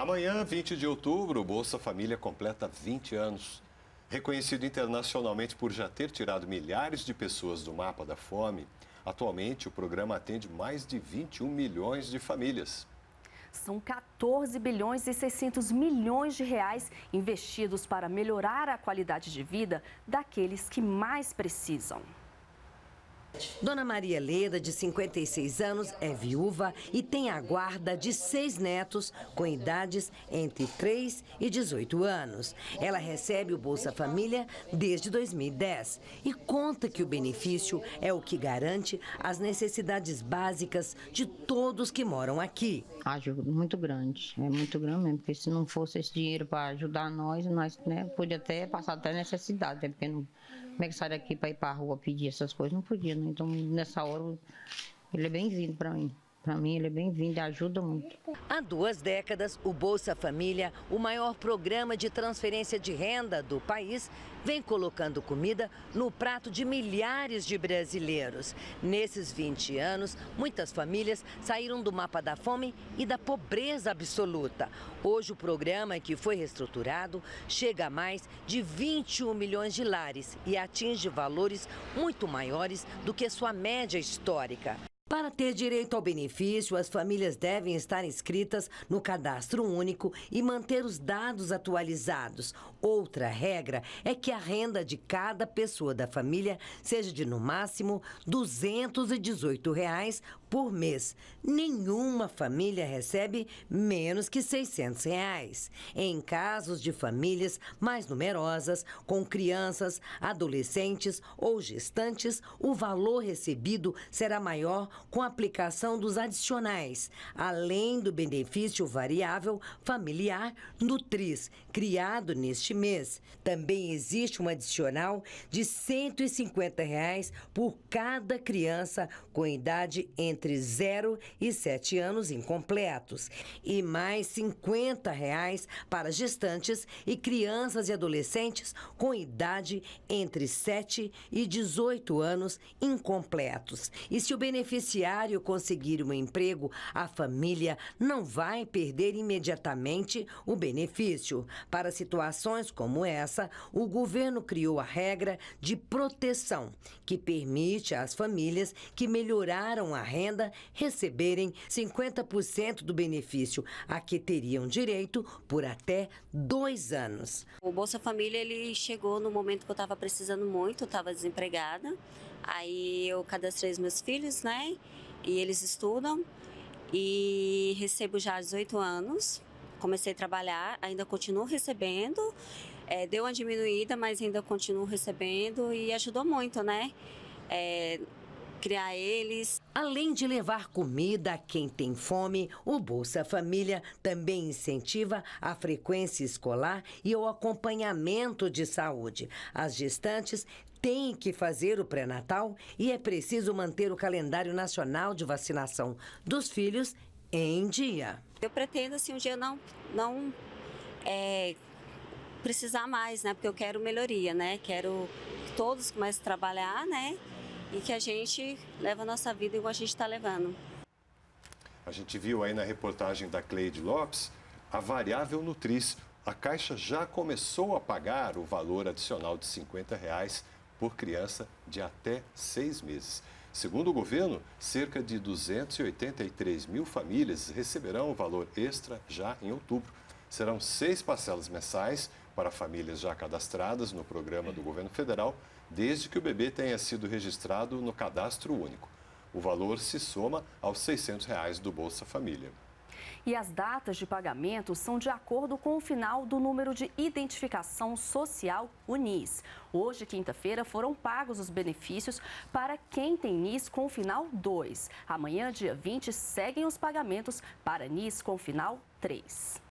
Amanhã, 20 de outubro, o Bolsa Família completa 20 anos. Reconhecido internacionalmente por já ter tirado milhares de pessoas do mapa da fome, atualmente o programa atende mais de 21 milhões de famílias. São 14 bilhões e 600 milhões de reais investidos para melhorar a qualidade de vida daqueles que mais precisam. Dona Maria Leda, de 56 anos, é viúva e tem a guarda de seis netos com idades entre 3 e 18 anos. Ela recebe o Bolsa Família desde 2010 e conta que o benefício é o que garante as necessidades básicas de todos que moram aqui. Ajuda muito grande, é muito grande mesmo, porque se não fosse esse dinheiro para ajudar nós, nós né, podia até passar até necessidade, né, porque não, como é que sai daqui para ir para a rua pedir essas coisas? Não podia, né? Então, nessa hora, ele é bem-vindo para mim mim ele é bem-vindo, ajuda muito. Há duas décadas, o Bolsa Família, o maior programa de transferência de renda do país, vem colocando comida no prato de milhares de brasileiros. Nesses 20 anos, muitas famílias saíram do mapa da fome e da pobreza absoluta. Hoje, o programa, que foi reestruturado, chega a mais de 21 milhões de lares e atinge valores muito maiores do que sua média histórica. Para ter direito ao benefício, as famílias devem estar inscritas no cadastro único e manter os dados atualizados. Outra regra é que a renda de cada pessoa da família seja de, no máximo, R$ 218 reais por mês. Nenhuma família recebe menos que 600 reais. Em casos de famílias mais numerosas, com crianças, adolescentes ou gestantes, o valor recebido será maior com a aplicação dos adicionais, além do benefício variável familiar Nutris, criado neste mês. Também existe um adicional de R$ 150 reais por cada criança com idade entre entre 0 e 7 anos incompletos e mais R$ 50 reais para gestantes e crianças e adolescentes com idade entre 7 e 18 anos incompletos. E se o beneficiário conseguir um emprego, a família não vai perder imediatamente o benefício. Para situações como essa, o governo criou a regra de proteção, que permite às famílias que melhoraram a renda renda receberem 50% do benefício, a que teriam direito por até dois anos. O Bolsa Família ele chegou no momento que eu estava precisando muito, estava desempregada. Aí eu cadastrei os meus filhos, né? E eles estudam e recebo já 18 anos. Comecei a trabalhar, ainda continuo recebendo. É, deu uma diminuída, mas ainda continuo recebendo e ajudou muito, né? É, criar eles. Além de levar comida a quem tem fome, o Bolsa Família também incentiva a frequência escolar e o acompanhamento de saúde. As gestantes têm que fazer o pré-natal e é preciso manter o calendário nacional de vacinação dos filhos em dia. Eu pretendo, assim, um dia não, não é, precisar mais, né? Porque eu quero melhoria, né? Quero que todos comecem a trabalhar, né? e que a gente leva a nossa vida igual a gente está levando. A gente viu aí na reportagem da Cleide Lopes a variável nutriz. A Caixa já começou a pagar o valor adicional de R$ 50 reais por criança de até seis meses. Segundo o governo, cerca de 283 mil famílias receberão o valor extra já em outubro. Serão seis parcelas mensais para famílias já cadastradas no programa do governo federal, desde que o bebê tenha sido registrado no cadastro único. O valor se soma aos R$ 600 reais do Bolsa Família. E as datas de pagamento são de acordo com o final do número de identificação social UNIS. Hoje, quinta-feira, foram pagos os benefícios para quem tem NIS com final 2. Amanhã, dia 20, seguem os pagamentos para NIS com final 3.